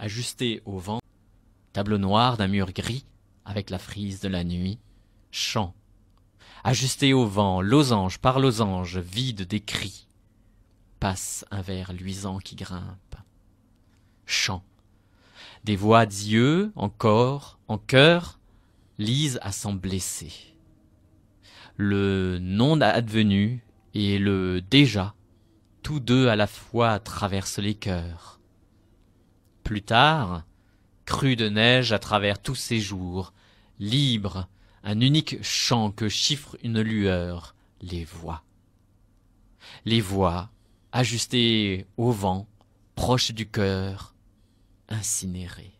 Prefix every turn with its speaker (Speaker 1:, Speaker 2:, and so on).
Speaker 1: ajusté au vent, tableau noir d'un mur gris avec la frise de la nuit, chant, ajusté au vent, losange par losange, vide des cris, passe un verre luisant qui grimpe, chant, des voix d'yeux, encore, en cœur, lisent à s'en blesser. Le non advenu et le déjà, tous deux à la fois traversent les cœurs plus tard, crue de neige à travers tous ces jours, libre, un unique chant que chiffre une lueur, les voix. Les voix, ajustées au vent, proches du cœur, incinérées.